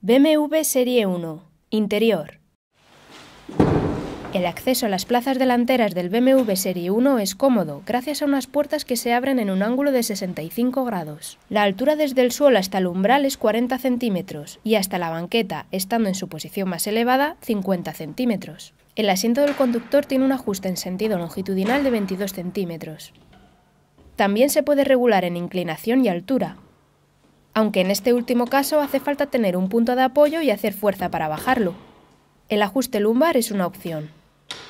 BMW Serie 1. Interior. El acceso a las plazas delanteras del BMW Serie 1 es cómodo, gracias a unas puertas que se abren en un ángulo de 65 grados. La altura desde el suelo hasta el umbral es 40 centímetros y hasta la banqueta, estando en su posición más elevada, 50 centímetros. El asiento del conductor tiene un ajuste en sentido longitudinal de 22 centímetros. También se puede regular en inclinación y altura, aunque en este último caso hace falta tener un punto de apoyo y hacer fuerza para bajarlo. El ajuste lumbar es una opción.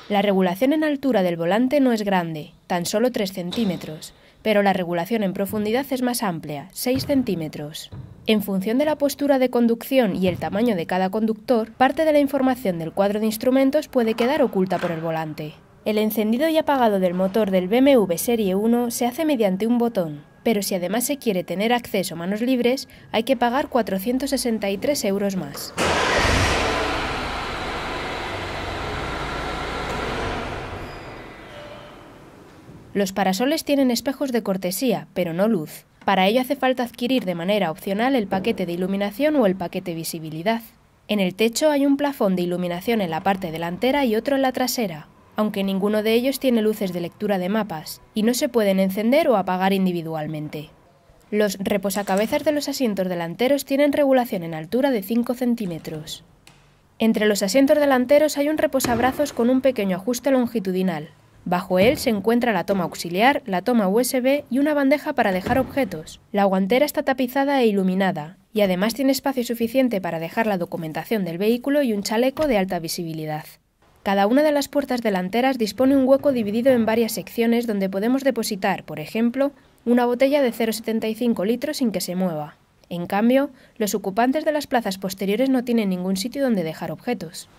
La regulación en altura del volante no es grande, tan solo 3 centímetros, pero la regulación en profundidad es más amplia, 6 centímetros. En función de la postura de conducción y el tamaño de cada conductor, parte de la información del cuadro de instrumentos puede quedar oculta por el volante. El encendido y apagado del motor del BMW Serie 1 se hace mediante un botón, pero si además se quiere tener acceso a manos libres, hay que pagar 463 euros más. Los parasoles tienen espejos de cortesía, pero no luz. Para ello hace falta adquirir de manera opcional el paquete de iluminación o el paquete visibilidad. En el techo hay un plafón de iluminación en la parte delantera y otro en la trasera aunque ninguno de ellos tiene luces de lectura de mapas y no se pueden encender o apagar individualmente. Los reposacabezas de los asientos delanteros tienen regulación en altura de 5 centímetros. Entre los asientos delanteros hay un reposabrazos con un pequeño ajuste longitudinal. Bajo él se encuentra la toma auxiliar, la toma USB y una bandeja para dejar objetos. La guantera está tapizada e iluminada, y además tiene espacio suficiente para dejar la documentación del vehículo y un chaleco de alta visibilidad. Cada una de las puertas delanteras dispone un hueco dividido en varias secciones donde podemos depositar, por ejemplo, una botella de 0,75 litros sin que se mueva. En cambio, los ocupantes de las plazas posteriores no tienen ningún sitio donde dejar objetos.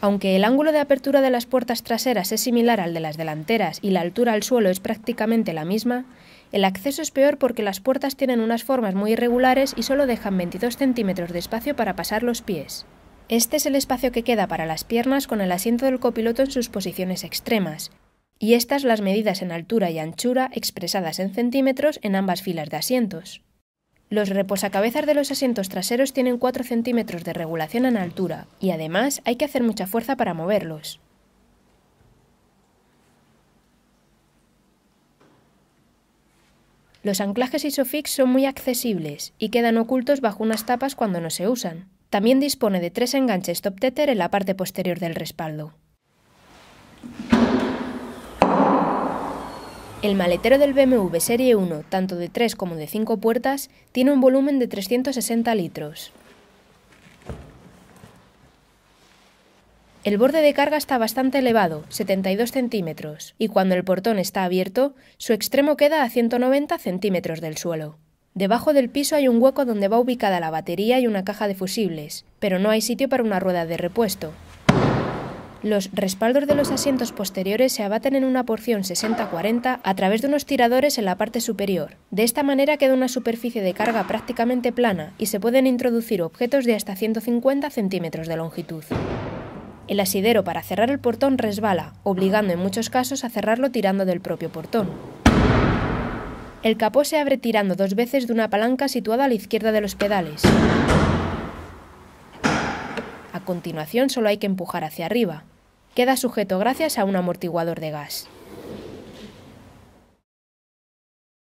Aunque el ángulo de apertura de las puertas traseras es similar al de las delanteras y la altura al suelo es prácticamente la misma, el acceso es peor porque las puertas tienen unas formas muy irregulares y solo dejan 22 centímetros de espacio para pasar los pies. Este es el espacio que queda para las piernas con el asiento del copiloto en sus posiciones extremas, y estas las medidas en altura y anchura expresadas en centímetros en ambas filas de asientos. Los reposacabezas de los asientos traseros tienen 4 centímetros de regulación en altura y además hay que hacer mucha fuerza para moverlos. Los anclajes ISOFIX son muy accesibles y quedan ocultos bajo unas tapas cuando no se usan. También dispone de tres enganches top tether en la parte posterior del respaldo. El maletero del BMW Serie 1, tanto de tres como de 5 puertas, tiene un volumen de 360 litros. El borde de carga está bastante elevado, 72 centímetros, y cuando el portón está abierto, su extremo queda a 190 centímetros del suelo. Debajo del piso hay un hueco donde va ubicada la batería y una caja de fusibles, pero no hay sitio para una rueda de repuesto. Los respaldos de los asientos posteriores se abaten en una porción 60-40 a través de unos tiradores en la parte superior. De esta manera queda una superficie de carga prácticamente plana y se pueden introducir objetos de hasta 150 centímetros de longitud. El asidero para cerrar el portón resbala, obligando en muchos casos a cerrarlo tirando del propio portón. El capó se abre tirando dos veces de una palanca situada a la izquierda de los pedales. A continuación solo hay que empujar hacia arriba. Queda sujeto gracias a un amortiguador de gas.